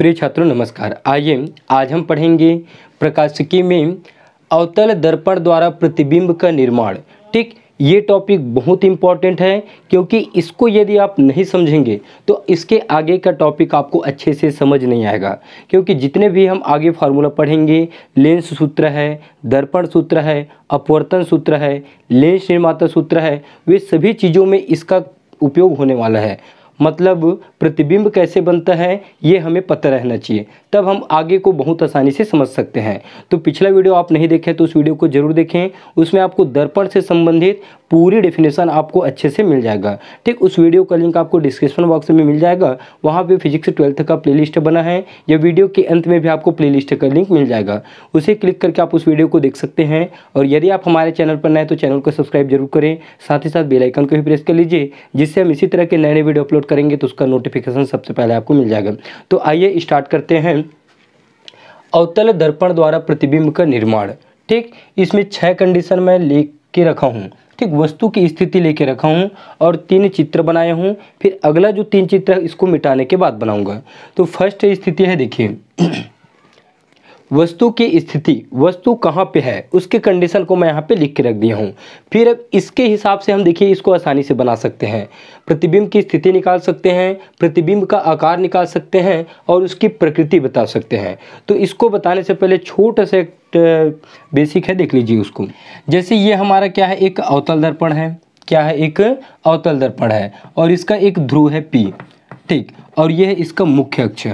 प्रिय छात्रों नमस्कार आइए आज हम पढ़ेंगे प्रकाशिकी में अवतल दर्पण द्वारा प्रतिबिंब का निर्माण ठीक ये टॉपिक बहुत इम्पॉर्टेंट है क्योंकि इसको यदि आप नहीं समझेंगे तो इसके आगे का टॉपिक आपको अच्छे से समझ नहीं आएगा क्योंकि जितने भी हम आगे फार्मूला पढ़ेंगे लेंस सूत्र है दर्पण सूत्र है अपवर्तन सूत्र है लेंस निर्माता सूत्र है वे सभी चीज़ों में इसका उपयोग होने वाला है मतलब प्रतिबिंब कैसे बनता है ये हमें पता रहना चाहिए तब हम आगे को बहुत आसानी से समझ सकते हैं तो पिछला वीडियो आप नहीं देखें तो उस वीडियो को ज़रूर देखें उसमें आपको दर्पण से संबंधित पूरी डेफिनेशन आपको अच्छे से मिल जाएगा ठीक उस वीडियो का लिंक आपको डिस्क्रिप्शन बॉक्स में मिल जाएगा वहाँ पर फिजिक्स ट्वेल्थ का प्ले बना है या वीडियो के अंत में भी आपको प्ले का लिंक मिल जाएगा उसे क्लिक करके आप उस वीडियो को देख सकते हैं और यदि आप हमारे चैनल पर नए तो चैनल को सब्सक्राइब जरूर करें साथ ही साथ बेलाइकन को भी प्रेस कर लीजिए जिससे हम इसी तरह के नए नए वीडियो अपलोड करेंगे तो उसका नोटिफिकेशन सबसे पहले आपको मिल जाएगा तो आइए स्टार्ट करते हैं अवतल दर्पण द्वारा प्रतिबिंब का निर्माण ठीक इसमें छः कंडीशन मैं ले के रखा हूँ ठीक वस्तु की स्थिति लेके रखा हूँ और तीन चित्र बनाए हूँ फिर अगला जो तीन चित्र है इसको मिटाने के बाद बनाऊँगा तो फर्स्ट स्थिति है देखिए वस्तु की स्थिति वस्तु कहाँ पे है उसके कंडीशन को मैं यहाँ पे लिख के रख दिया हूँ फिर अब इसके हिसाब से हम देखिए इसको आसानी से बना सकते हैं प्रतिबिंब की स्थिति निकाल सकते हैं प्रतिबिंब का आकार निकाल सकते हैं और उसकी प्रकृति बता सकते हैं तो इसको बताने से पहले छोटा सा बेसिक है देख लीजिए उसको जैसे ये हमारा क्या है एक अवतल दर्पण है क्या है एक अवतल दर्पण है और इसका एक ध्रुव है पी ठीक और यह है इसका मुख्य अक्ष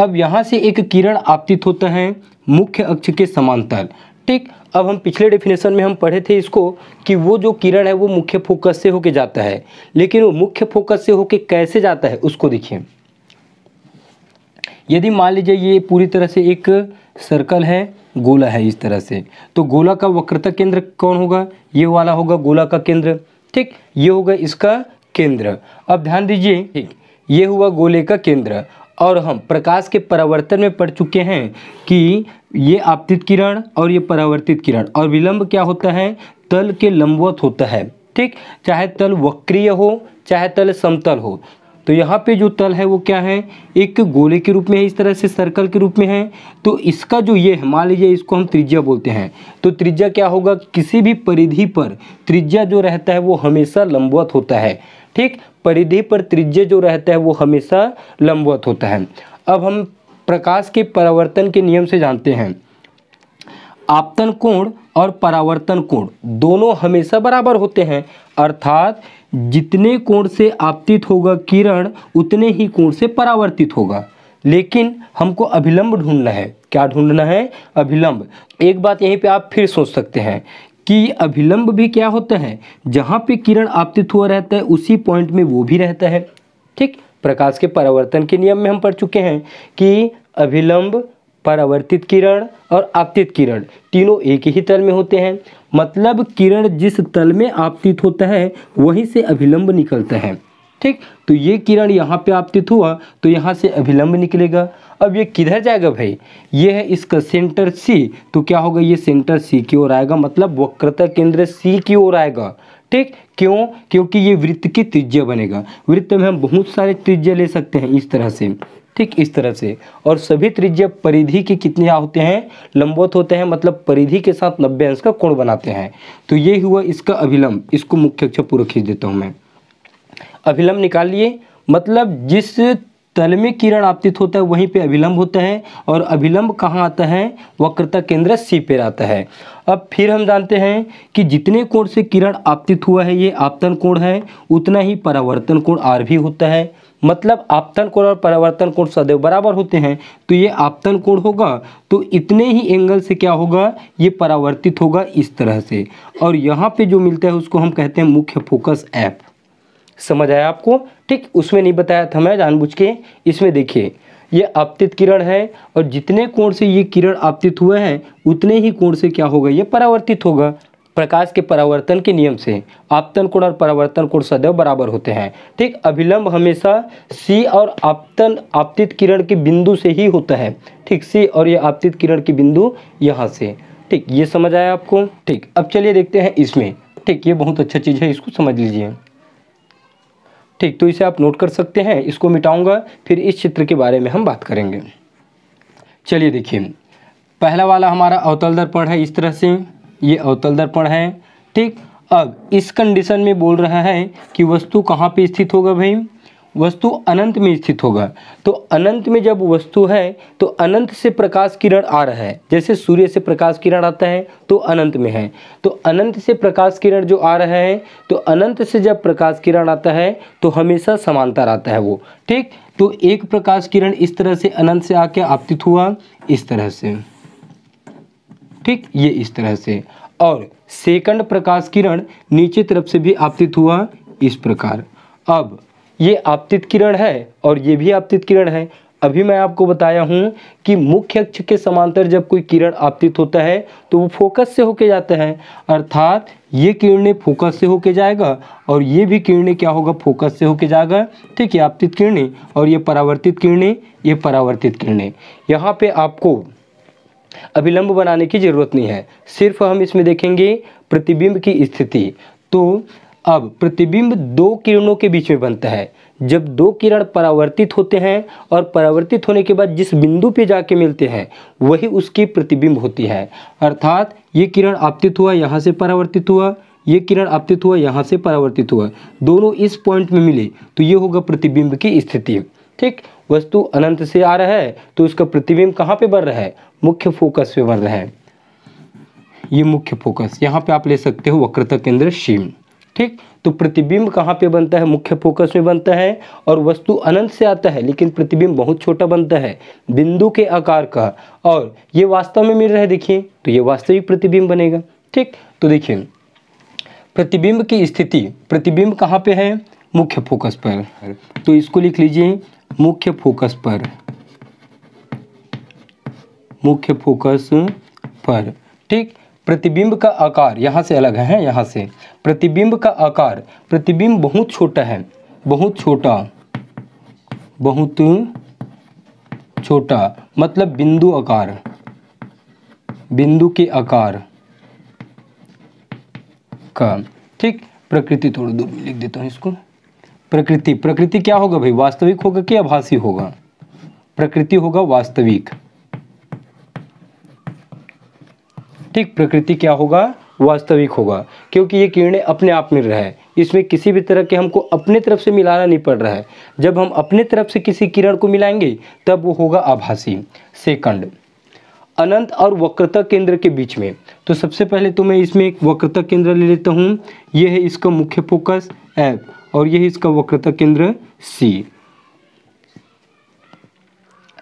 अब यहाँ से एक किरण आपतित होता है मुख्य अक्ष के समांतर ठीक अब हम पिछले डेफिनेशन में हम पढ़े थे इसको कि वो जो किरण है वो मुख्य फोकस से होके जाता है लेकिन वो मुख्य फोकस से होके कैसे जाता है उसको देखिए यदि मान लीजिए ये पूरी तरह से एक सर्कल है गोला है इस तरह से तो गोला का वक्रता केंद्र कौन होगा ये वाला होगा गोला का केंद्र ठीक ये होगा इसका केंद्र अब ध्यान दीजिए ठीक ये हुआ गोले का केंद्र और हम प्रकाश के परावर्तन में पढ़ चुके हैं कि ये आपतित किरण और ये परावर्तित किरण और विलंब क्या होता है तल के लंबवत होता है ठीक चाहे तल वक्रीय हो चाहे तल समतल हो तो यहाँ पे जो तल है वो क्या है एक गोले के रूप में है इस तरह से सर्कल के रूप में है तो इसका जो ये है मान लीजिए इसको हम त्रिज्या बोलते हैं तो त्रिज्या क्या होगा किसी भी परिधि पर त्रिज्या जो रहता है वो हमेशा लंबवत होता है ठीक परिधि पर त्रिज्य जो रहता है वो हमेशा लंबवत होता है अब हम प्रकाश के परावर्तन के नियम से जानते हैं आपतन कोण और परावर्तन कोण दोनों हमेशा बराबर होते हैं अर्थात जितने कोण से आपतित होगा किरण उतने ही कोण से परावर्तित होगा लेकिन हमको अभिलंब ढूंढना है क्या ढूंढना है अभिलंब एक बात यहीं पे आप फिर सोच सकते हैं कि अभिलंब भी क्या होता है जहाँ पे किरण आपतित हुआ रहता है उसी पॉइंट में वो भी रहता है ठीक प्रकाश के परावर्तन के नियम में हम पढ़ चुके हैं कि अभिलंब परावर्तित किरण और आपतित किरण तीनों एक ही तल में होते हैं मतलब किरण जिस तल में आपतित होता है वहीं से अभिलंब निकलता है ठीक तो ये किरण यहाँ पे आपतित हुआ तो यहाँ से अभिलंब निकलेगा अब ये किधर जाएगा भाई ये है इसका सेंटर सी तो क्या होगा ये सेंटर सी की ओर आएगा मतलब वक्रता केंद्र सी की ओर आएगा ठीक क्यों क्योंकि ये वृत्त की त्रिज्या बनेगा वृत्त में हम बहुत सारे त्रिज्या ले सकते हैं इस तरह से ठीक इस तरह से और सभी त्रिज्या परिधि के कितने होते हैं लंबवत होते हैं मतलब परिधि के साथ नब्बे अंश का कोण बनाते हैं तो ये हुआ इसका अभिलंब इसको मुख्य अक्षर पूरा खींच देता हूँ मैं अभिलंब निकालिए मतलब जिस तल में किरण आपतित होता है वहीं पे अभिलंब होता है और अभिलंब कहाँ आता है वक्रता केंद्र सी पे आता है अब फिर हम जानते हैं कि जितने कोण से किरण आपतित हुआ है ये आपतन कोण है उतना ही परावर्तन कोण आर भी होता है मतलब आपतन कोण और परावर्तन कोण सदैव बराबर होते हैं तो ये आपतन कोण होगा तो इतने ही एंगल से क्या होगा ये परावर्तित होगा इस तरह से और यहाँ पे जो मिलता है उसको हम कहते हैं मुख्य फोकस ऐप समझ आया आपको ठीक उसमें नहीं बताया था मैं जानबूझ के इसमें देखिए ये आपतित किरण है और जितने कोण से ये किरण आपतित हुए हैं उतने ही कोण से क्या होगा ये परावर्तित होगा प्रकाश के परावर्तन के नियम से आपतन कोण और परावर्तन कोण सदैव बराबर होते हैं ठीक अभिलंब हमेशा सी और आपतन आपतित किरण के बिंदु से ही होता है ठीक सी और ये आपतित किरण के बिंदु यहाँ से ठीक ये समझ आया आपको ठीक अब चलिए देखते हैं इसमें ठीक ये बहुत अच्छा चीज़ है इसको समझ लीजिए ठीक तो इसे आप नोट कर सकते हैं इसको मिटाऊंगा फिर इस चित्र के बारे में हम बात करेंगे चलिए देखिए पहला वाला हमारा अवतल दर्पण है इस तरह से ये अवतल दर्पण है ठीक अब इस कंडीशन में बोल रहा है कि वस्तु कहाँ पे स्थित होगा भाई वस्तु अनंत में स्थित होगा तो अनंत में जब वस्तु है तो अनंत से प्रकाश किरण आ रहा है जैसे सूर्य से प्रकाश किरण आता है तो अनंत में है तो अनंत से प्रकाश किरण जो आ रहा है तो अनंत से जब प्रकाश किरण आता है तो हमेशा समांतर आता है वो ठीक तो एक प्रकाश किरण इस तरह से अनंत से आके आपतित हुआ इस तरह से ठीक ये इस तरह से और सेकंड प्रकाश किरण नीचे तरफ से भी आपतित हुआ इस प्रकार अब ये आपतित किरण है और ये भी आपतित किरण है अभी मैं आपको बताया हूँ कि मुख्य अक्ष के समांतर जब कोई किरण आपतित होता है तो वो फोकस से होके जाते हैं अर्थात ये किरणें फोकस से होके जाएगा और ये भी किरणें क्या होगा फोकस से होके जाएगा ठीक है आपतित किरणें और ये परावर्तित किरणें ये परावर्तित किरणें यहाँ पे आपको अभिलंब बनाने की जरूरत नहीं है सिर्फ हम इसमें देखेंगे प्रतिबिंब की स्थिति तो अब प्रतिबिंब दो किरणों के बीच में बनता है जब दो किरण परावर्तित होते हैं और परावर्तित होने के बाद जिस बिंदु पे जाके मिलते हैं वही उसकी प्रतिबिंब होती है अर्थात ये किरण आपतित हुआ यहाँ से परावर्तित हुआ ये किरण आपतित हुआ यहाँ से परावर्तित हुआ दोनों इस पॉइंट में मिले तो ये होगा प्रतिबिंब की स्थिति ठीक वस्तु अनंत से आ रहा है तो उसका प्रतिबिंब कहाँ पे बढ़ रहा है मुख्य फोकस पे बढ़ रहा है ये मुख्य फोकस यहाँ पे आप ले सकते हो वक्रता केंद्र शिम ठीक तो प्रतिबिंब कहाँ पे बनता है मुख्य फोकस में बनता है और वस्तु अनंत से आता है लेकिन प्रतिबिंब बहुत छोटा बनता है बिंदु के आकार का और ये वास्तव में मिल रहा है देखिए तो ये वास्तविक प्रतिबिंब बनेगा ठीक तो देखिए प्रतिबिंब की स्थिति प्रतिबिंब कहाँ पे है मुख्य फोकस पर तो इसको लिख लीजिए मुख्य फोकस पर मुख्य फोकस पर ठीक प्रतिबिंब का आकार यहाँ से अलग है यहाँ से प्रतिबिंब का आकार प्रतिबिंब बहुत छोटा है बहुत छोटा बहुत छोटा मतलब बिंदु आकार बिंदु के आकार का ठीक प्रकृति थोड़ा दूर लिख देता हूँ इसको प्रकृति प्रकृति क्या होगा भाई वास्तविक होगा कि आभासी होगा प्रकृति होगा वास्तविक ठीक प्रकृति क्या होगा वास्तविक होगा क्योंकि ये किरणें अपने आप में रहे इसमें किसी भी तरह के हमको अपने तरफ से मिलाना नहीं पड़ रहा है जब हम अपने तरफ से किसी किरण को मिलाएंगे तब वो होगा आभासी सेकंड अनंत और वक्रता केंद्र के बीच में तो सबसे पहले तो मैं इसमें एक वक्रता केंद्र ले लेता हूँ यह है इसका मुख्य फोकस एफ और यह इसका वक्रता केंद्र सी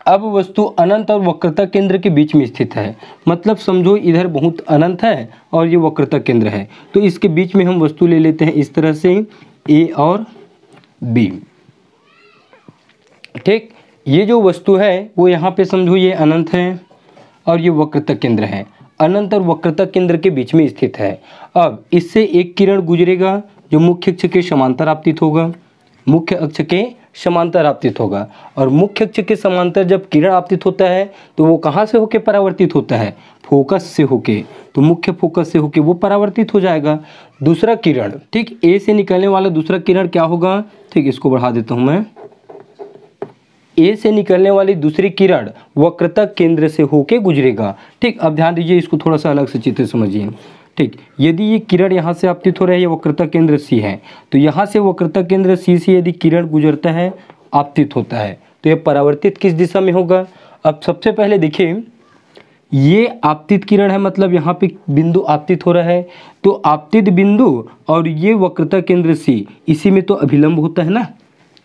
अब वस्तु अनंत और वक्रता केंद्र के बीच में स्थित है मतलब समझो इधर बहुत अनंत है और ये वक्रता केंद्र है तो इसके बीच में हम वस्तु ले लेते हैं इस तरह से ए और बी ठीक ये जो वस्तु है वो यहाँ पे समझो ये अनंत है और ये वक्रता केंद्र है अनंत और वक्रता केंद्र के बीच में स्थित है अब इससे एक किरण गुजरेगा जो मुख्य अक्ष के समांतर आपतित होगा मुख्य अक्ष के समांतर आपतित होगा और मुख्य अक्ष के समांतर जब किरण आपतित होता है तो वो कहाँ से होके परावर्तित होता है फोकस से होके तो मुख्य फोकस से होके वो परावर्तित हो जाएगा दूसरा किरण ठीक ए से निकलने वाला दूसरा किरण क्या होगा ठीक इसको बढ़ा देता हूँ मैं ए से निकलने वाली दूसरी किरण वक्रता केंद्र से होके गुजरेगा ठीक अब ध्यान दीजिए इसको थोड़ा सा अलग से चित्र समझिए ठीक यदि ये किरण यहाँ से आपतित हो रहा है ये वक्रता केंद्र सी है तो यहाँ से वक्रता केंद्र सी से यदि किरण गुजरता है आपतित होता है तो ये परावर्तित किस दिशा में होगा अब सबसे पहले देखिए ये आपतित किरण है मतलब यहाँ पे बिंदु आपतित हो रहा है तो आपतित बिंदु और ये वक्रता केंद्र सी इसी में तो अभिलंब होता है ना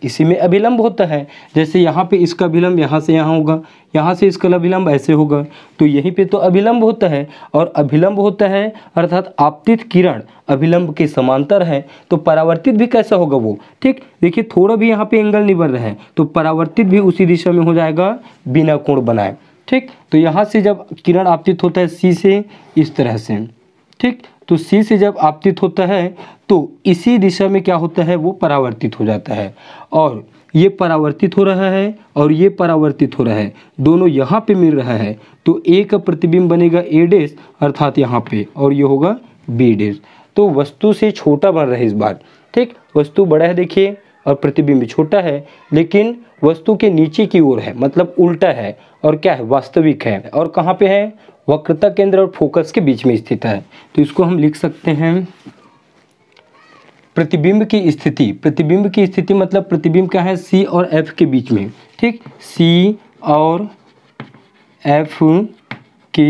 इसी में अभिलंब होता है जैसे यहाँ पे इसका अभिलंब यहाँ से यहाँ होगा यहाँ से इसका अभिलंब ऐसे होगा तो यहीं पे तो अभिलंब होता है और अभिलंब होता है अर्थात आपतित किरण अभिलंब के समांतर है तो परावर्तित भी कैसा होगा वो ठीक देखिए थोड़ा भी यहाँ पे एंगल नहीं बढ़ रहा है तो परावर्तित भी उसी दिशा में हो जाएगा बिना कोण बनाए ठीक तो यहाँ से जब किरण आपतित होता है सी से इस तरह से ठीक तो सी से जब आपतित होता है तो इसी दिशा में क्या होता है वो परावर्तित हो जाता है और ये परावर्तित हो रहा है और ये परावर्तित हो रहा है दोनों यहाँ पे मिल रहा है तो ए का प्रतिबिंब बनेगा ए डेस अर्थात यहाँ पे और ये होगा बी डेस तो वस्तु से छोटा बन रहा है इस बार ठीक वस्तु बड़ा है देखिए और प्रतिबिंब छोटा है लेकिन वस्तु के नीचे की ओर है मतलब उल्टा है और क्या है वास्तविक है और कहाँ पे है वक्रता केंद्र और फोकस के बीच में स्थित है तो इसको हम लिख सकते हैं प्रतिबिंब की स्थिति प्रतिबिंब की स्थिति मतलब प्रतिबिंब क्या है सी और एफ के बीच में ठीक सी और एफ के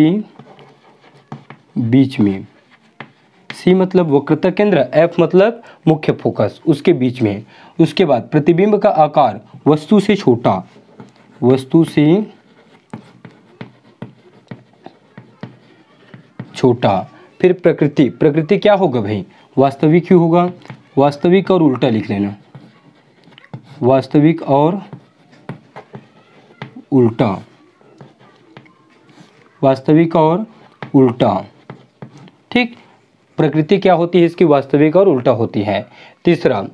बीच में सी मतलब वक्रता केंद्र एफ मतलब मुख्य फोकस उसके बीच में उसके बाद प्रतिबिंब का आकार वस्तु से छोटा वस्तु से छोटा फिर प्रकृति प्रकृति क्या होगा भाई वास्तविक ही होगा वास्तविक और उल्टा लिख लेना वास्तविक और उल्टा वास्तविक और उल्टा ठीक प्रकृति क्या होती है इसकी वास्तविक और उल्टा होती है तीसरा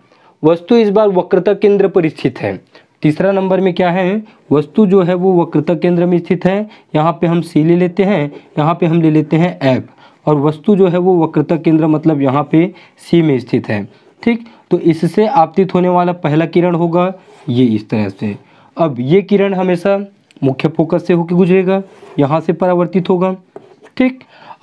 वस्तु इस बार वक्रता केंद्र पर स्थित है तीसरा नंबर में क्या है वस्तु जो है वो वक्रता केंद्र में स्थित है यहाँ पे हम सी ले लेते हैं यहाँ पे हम ले लेते हैं एफ और वस्तु जो है वो वक्रता केंद्र मतलब यहाँ पे सी में स्थित है ठीक तो इससे आपतित होने वाला पहला किरण होगा ये इस तरह से अब ये किरण हमेशा मुख्य फोकस से होकर गुजरेगा यहाँ से परावर्तित होगा ठीक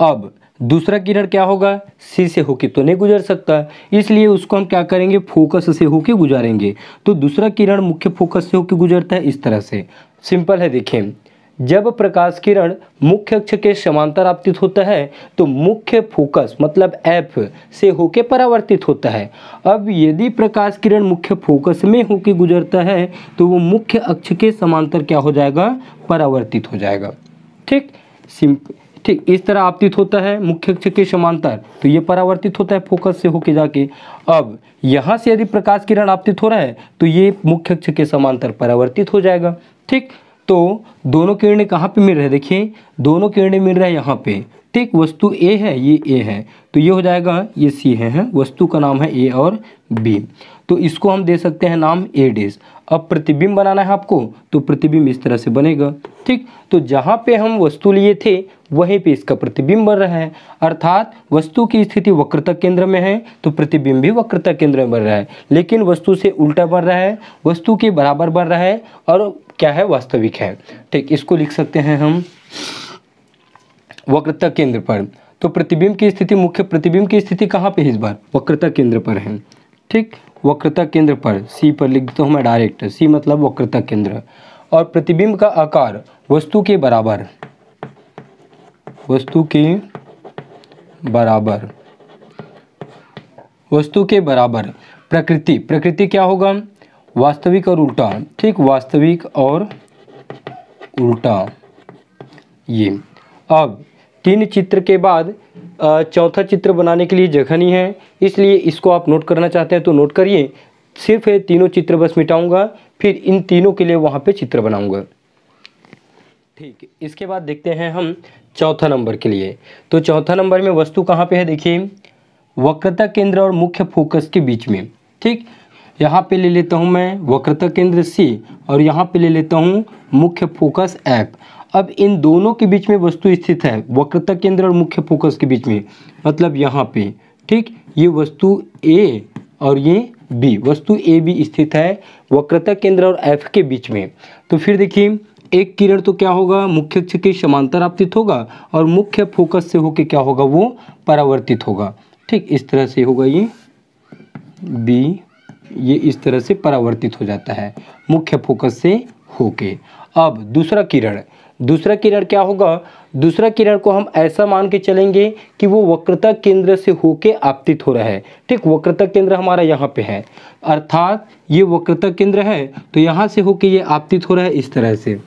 अब दूसरा किरण क्या होगा सी से होके तो नहीं गुजर सकता इसलिए उसको हम क्या करेंगे फोकस से होके गुजारेंगे तो दूसरा किरण मुख्य फोकस से होके गुजरता है इस तरह से सिंपल है देखें जब प्रकाश किरण मुख्य अक्ष के समांतर आपतित होता है तो मुख्य फोकस मतलब एफ से होके परावर्तित होता है अब यदि प्रकाश किरण मुख्य फोकस में होके गुजरता है तो वो मुख्य अक्ष के समांतर क्या हो जाएगा परावर्तित हो जाएगा ठीक सिंप ठीक इस तरह आपतित होता है मुख्य अक्ष के समांतर तो ये परावर्तित होता है फोकस से होके जाके अब यहाँ से यदि प्रकाश किरण आपतित हो रहा है तो ये मुख्य अक्ष के समांतर परावर्तित हो जाएगा ठीक तो दोनों किरणें कहाँ पे मिल रहे हैं देखिए दोनों किरणें मिल रहे हैं यहाँ पे ठीक वस्तु ए है ये ए है तो ये हो जाएगा ये सी है, है वस्तु का नाम है ए और बी तो इसको हम दे सकते हैं नाम ए डेज अब प्रतिबिंब बनाना है आपको तो प्रतिबिंब इस तरह से बनेगा ठीक तो जहाँ पे हम वस्तु लिए थे वहीं पे इसका प्रतिबिंब बन रहा है अर्थात वस्तु की स्थिति वक्रता केंद्र में है तो प्रतिबिंब भी वक्रता केंद्र में बन रहा है लेकिन वस्तु से उल्टा बन रहा है वस्तु के बराबर बन रहा है और क्या है वास्तविक है ठीक इसको लिख सकते हैं हम वक्रता केंद्र पर तो प्रतिबिंब की स्थिति मुख्य प्रतिबिंब की स्थिति कहाँ पे इस बार वक्रता केंद्र पर है ठीक वक्रता केंद्र पर सी पर लिख देता हूँ मैं डायरेक्ट सी मतलब वक्रता केंद्र और प्रतिबिंब का आकार वस्तु के बराबर वस्तु के बराबर वस्तु के बराबर प्रकृति प्रकृति क्या होगा वास्तविक और उल्टा ठीक वास्तविक और उल्टा ये अब तीन चित्र के बाद चौथा चित्र बनाने के लिए जगह नहीं है इसलिए इसको आप नोट करना चाहते हैं तो नोट करिए सिर्फ ये तीनों चित्र बस मिटाऊंगा फिर इन तीनों के लिए वहाँ पे चित्र बनाऊंगा ठीक इसके बाद देखते हैं हम चौथा नंबर के लिए तो चौथा नंबर में वस्तु कहाँ पे है देखिए वक्रता केंद्र और मुख्य फोकस के बीच में ठीक यहाँ पे ले लेता हूँ मैं वक्रता केंद्र सी और यहाँ पे ले लेता हूँ मुख्य फोकस एफ अब इन दोनों के बीच में वस्तु स्थित है वक्रता केंद्र और मुख्य फोकस के बीच में मतलब यहाँ पे ठीक ये वस्तु ए और ये बी वस्तु ए बी स्थित है वक्रता केंद्र और एफ के बीच में तो फिर देखिए एक किरण तो क्या होगा मुख्य अक्ष के समांतर आपतित होगा और मुख्य फोकस से होके क्या होगा वो परावर्तित होगा ठीक इस तरह से होगा ये बी ये इस तरह से परावर्तित हो जाता है मुख्य फोकस से होके अब दूसरा किरण दूसरा किरण क्या होगा दूसरा किरण को हम ऐसा मान के चलेंगे कि वो वक्रता केंद्र से होके आपतित हो रहा है ठीक वक्रता केंद्र हमारा यहाँ पे है अर्थात ये वक्रता केंद्र है तो यहाँ से होके ये आपतित हो रहा है इस तरह से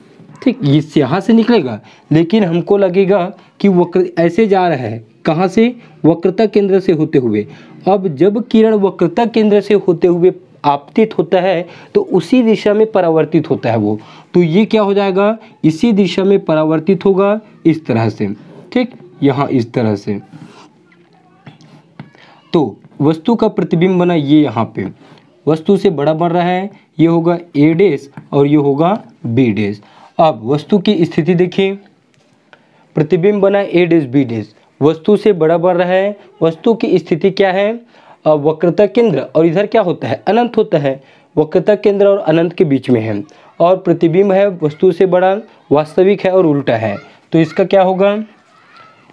ठीक ये यहाँ से निकलेगा लेकिन हमको लगेगा कि वक्र ऐसे जा रहा है कहाँ से वक्रता केंद्र से होते हुए अब जब किरण वक्रता केंद्र से होते हुए आपतित होता है तो उसी दिशा में परावर्तित होता है वो तो ये क्या हो जाएगा इसी दिशा में परावर्तित होगा इस तरह से ठीक यहाँ इस तरह से तो वस्तु का प्रतिबिंब बना ये यहाँ पे वस्तु से बड़ा बन रहा है ये होगा ए डेस और ये होगा बी डेस अब वस्तु की स्थिति देखिए प्रतिबिंब बना ए डेज बी डिज वस्तु से बड़ा बढ़ रहा है वस्तु की स्थिति क्या है वक्रता केंद्र और इधर क्या होता है अनंत होता है वक्रता केंद्र और अनंत के बीच में है और प्रतिबिंब है वस्तु से बड़ा वास्तविक है और उल्टा है तो इसका क्या होगा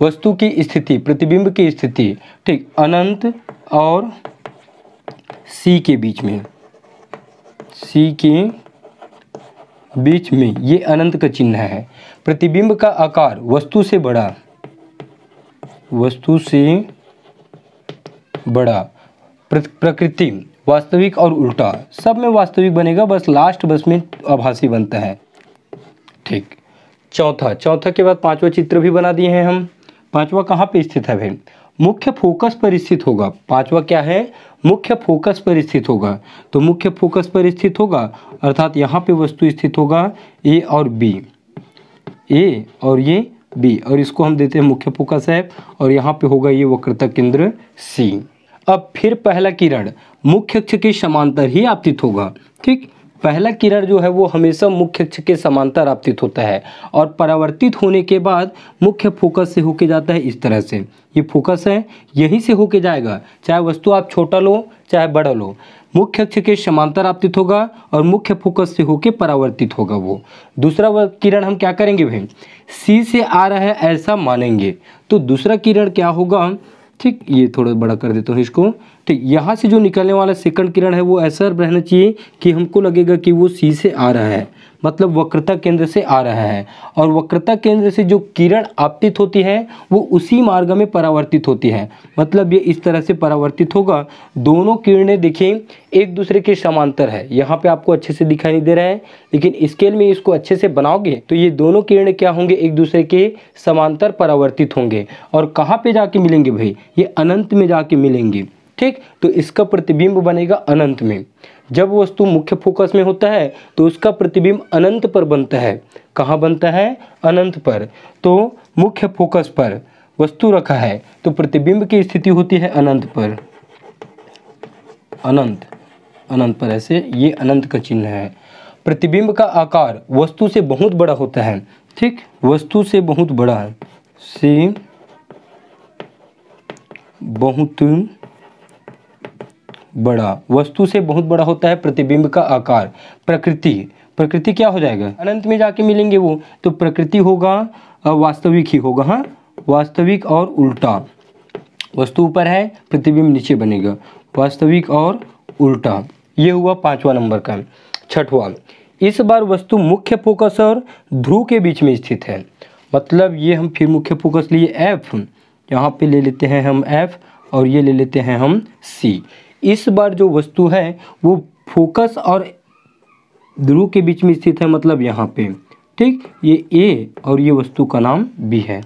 वस्तु की स्थिति प्रतिबिंब की स्थिति ठीक अनंत और सी के बीच में सी के बीच में ये अनंत का चिन्ह है प्रतिबिंब का आकार वस्तु से बड़ा वस्तु से बड़ा प्रकृति वास्तविक और उल्टा सब में वास्तविक बनेगा बस लास्ट बस में आभासी बनता है ठीक चौथा चौथा के बाद पांचवा चित्र भी बना दिए हैं हम पांचवा कहाँ पे स्थित है भाई मुख्य फोकस पर स्थित होगा पांचवा क्या है मुख्य फोकस पर स्थित होगा तो मुख्य फोकस पर स्थित होगा अर्थात यहाँ पे वस्तु स्थित होगा ए और बी ए और ये बी और इसको हम देते हैं मुख्य फोकस है और यहाँ पे होगा ये वक्रता केंद्र सी अब फिर पहला किरण मुख्य अक्ष के समांतर ही आपतित होगा ठीक पहला किरण जो है वो हमेशा मुख्य अक्ष के समांतर आपतित होता है और परावर्तित होने के बाद मुख्य फोकस से होके जाता है इस तरह से ये फोकस है यहीं से होके जाएगा चाहे वस्तु आप छोटा लो चाहे बड़ा लो मुख्य अक्ष के समांतर आपतित होगा और मुख्य फोकस से होके परावर्तित होगा वो दूसरा किरण हम क्या करेंगे भाई सी से आ रहा है ऐसा मानेंगे तो दूसरा किरण क्या होगा ठीक ये थोड़ा बड़ा कर देता हूँ इसको तो यहाँ से जो निकलने वाला सेकंड किरण है वो ऐसा रहना चाहिए कि हमको लगेगा कि वो सी से आ रहा है मतलब वक्रता केंद्र से आ रहा है और वक्रता केंद्र से जो किरण आपतित होती है वो उसी मार्ग में परावर्तित होती है मतलब ये इस तरह से परावर्तित होगा दोनों किरणें देखें एक दूसरे के समांतर है यहाँ पे आपको अच्छे से दिखाई नहीं दे रहा है लेकिन स्केल में इसको अच्छे से बनाओगे तो ये दोनों किरणें क्या होंगे एक दूसरे के समांतर परावर्तित होंगे और कहाँ पर जाके मिलेंगे भाई ये अनंत में जाके मिलेंगे ठीक तो इसका प्रतिबिंब बनेगा अनंत में जब वस्तु मुख्य फोकस में होता है तो उसका प्रतिबिंब अनंत पर बनता है कहाँ बनता है अनंत पर तो मुख्य फोकस पर वस्तु रखा है तो प्रतिबिंब की स्थिति होती है अनंत पर अनंत अनंत पर ऐसे ये अनंत का चिन्ह है प्रतिबिंब का आकार वस्तु से बहुत बड़ा होता है ठीक वस्तु से बहुत बड़ा है सी बहुत बड़ा वस्तु से बहुत बड़ा होता है प्रतिबिंब का आकार प्रकृति प्रकृति क्या हो जाएगा अनंत में जाके मिलेंगे वो तो प्रकृति होगा वास्तविक ही होगा हाँ वास्तविक और उल्टा वस्तु ऊपर है प्रतिबिंब नीचे बनेगा वास्तविक और उल्टा ये हुआ पांचवा नंबर का छठवा इस बार वस्तु मुख्य फोकस और ध्रुव के बीच में स्थित है मतलब ये हम फिर मुख्य फोकस लिए एफ यहाँ पे ले लेते हैं हम एफ और ये ले लेते हैं हम सी इस बार जो वस्तु है वो फोकस और ध्रुव के बीच में स्थित है मतलब यहाँ पे ठीक ये ए और ये वस्तु का नाम बी है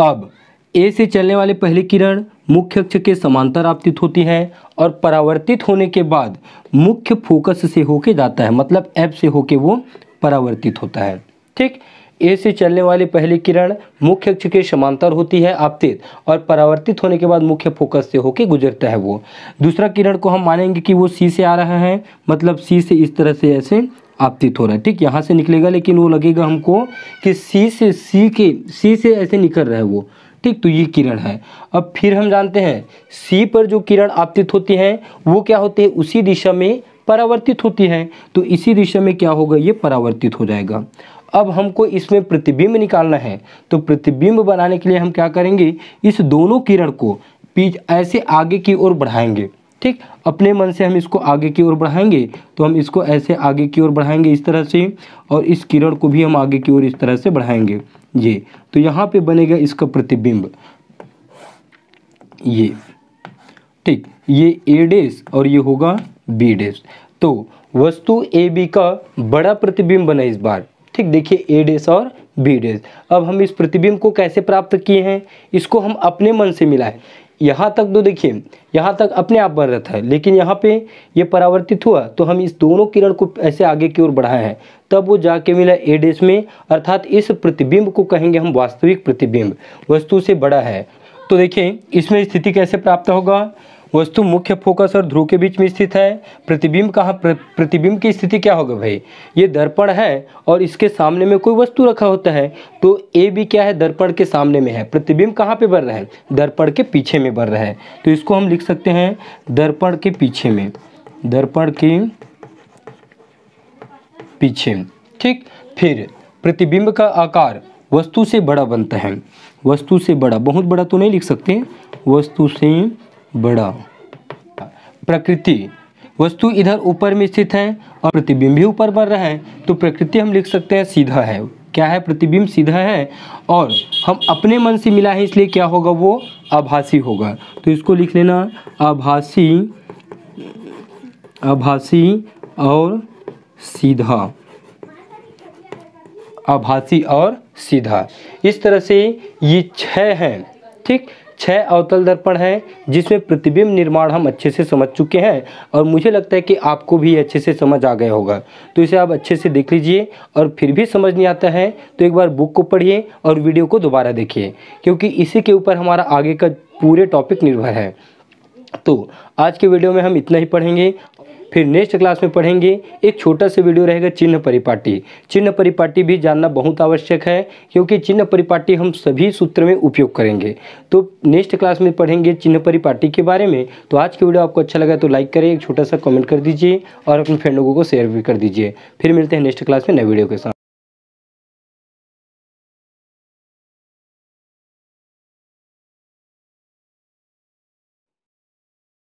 अब ए से चलने वाले पहले किरण मुख्य अक्ष के समांतर आपतित होती है और परावर्तित होने के बाद मुख्य फोकस से होके जाता है मतलब एफ से होके वो परावर्तित होता है ठीक ए से चलने वाली पहली किरण मुख्य अक्ष के समांतर होती है आपतित और परावर्तित होने के बाद मुख्य फोकस से होकर गुजरता है वो दूसरा किरण को हम मानेंगे कि वो सी से आ रहा है मतलब सी से इस तरह से ऐसे आपतित हो रहा है ठीक यहाँ से निकलेगा लेकिन वो लगेगा हमको कि सी से सी के सी से ऐसे निकल रहा है वो ठीक तो ये किरण है अब फिर हम जानते हैं सी पर जो किरण आपतित होती है वो क्या होते हैं उसी दिशा में परावर्तित होती है तो इसी दिशा में क्या होगा ये परावर्तित हो जाएगा अब हमको इसमें प्रतिबिंब निकालना है तो प्रतिबिंब बनाने के लिए हम क्या करेंगे इस दोनों किरण को पीछ ऐसे आगे की ओर बढ़ाएंगे ठीक अपने मन से हम इसको आगे की ओर बढ़ाएंगे तो हम इसको ऐसे आगे की ओर बढ़ाएंगे इस तरह से और इस किरण को भी हम आगे की ओर इस तरह से बढ़ाएंगे ये तो यहाँ पे बनेगा इसका प्रतिबिंब ये ठीक ये ए डेस और ये होगा बी डेस तो वस्तु ए बी का बड़ा प्रतिबिंब बना इस बार ठीक देखिए ए डेस और बी डेस अब हम इस प्रतिबिंब को कैसे प्राप्त किए हैं इसको हम अपने मन से मिलाए यहाँ तक तो देखिए यहाँ तक अपने आप बन रहा था लेकिन यहाँ पे ये परावर्तित हुआ तो हम इस दोनों किरण को ऐसे आगे की ओर बढ़ाए हैं तब वो जाके मिला ए डेस में अर्थात इस प्रतिबिंब को कहेंगे हम वास्तविक प्रतिबिंब वस्तु से बड़ा है तो देखिए इसमें स्थिति कैसे प्राप्त होगा वस्तु मुख्य फोकस और ध्रुव के बीच में स्थित है प्रतिबिंब कहाँ प्रतिबिंब की स्थिति क्या होगा भाई ये दर्पण है और इसके सामने में कोई वस्तु रखा होता है तो ए भी क्या है दर्पण के सामने में है प्रतिबिंब कहाँ पे बढ़ रहा है दर्पण के पीछे में बढ़ रहा है तो इसको हम लिख सकते हैं दर्पण के पीछे में दर्पण के पीछे ठीक फिर प्रतिबिंब का आकार वस्तु से बड़ा बनता है वस्तु से बड़ा बहुत बड़ा तो नहीं लिख सकते वस्तु से बड़ा प्रकृति वस्तु इधर ऊपर में स्थित है और प्रतिबिंब भी ऊपर बन रहा है तो प्रकृति हम लिख सकते हैं सीधा है क्या है प्रतिबिंब सीधा है और हम अपने मन से मिला है इसलिए क्या होगा वो आभासी होगा तो इसको लिख लेना आभासी आभासी और सीधा आभासी और सीधा इस तरह से ये छः हैं ठीक छः अवतल दर्पण है जिसमें प्रतिबिंब निर्माण हम अच्छे से समझ चुके हैं और मुझे लगता है कि आपको भी अच्छे से समझ आ गया होगा तो इसे आप अच्छे से देख लीजिए और फिर भी समझ नहीं आता है तो एक बार बुक को पढ़िए और वीडियो को दोबारा देखिए क्योंकि इसी के ऊपर हमारा आगे का पूरे टॉपिक निर्भर है तो आज के वीडियो में हम इतना ही पढ़ेंगे फिर नेक्स्ट क्लास में पढ़ेंगे एक छोटा सा वीडियो रहेगा चिन्ह परिपाटी चिन्ह परिपाटी भी जानना बहुत आवश्यक है क्योंकि चिन्ह परिपाटी हम सभी सूत्र में उपयोग करेंगे तो नेक्स्ट क्लास में पढ़ेंगे चिन्ह परिपाटी के बारे में तो आज की वीडियो आपको अच्छा लगा तो लाइक करें एक छोटा सा कमेंट कर दीजिए और अपने फ्रेंड लोगों को शेयर भी कर दीजिए फिर मिलते हैं नेक्स्ट क्लास में नए वीडियो के साथ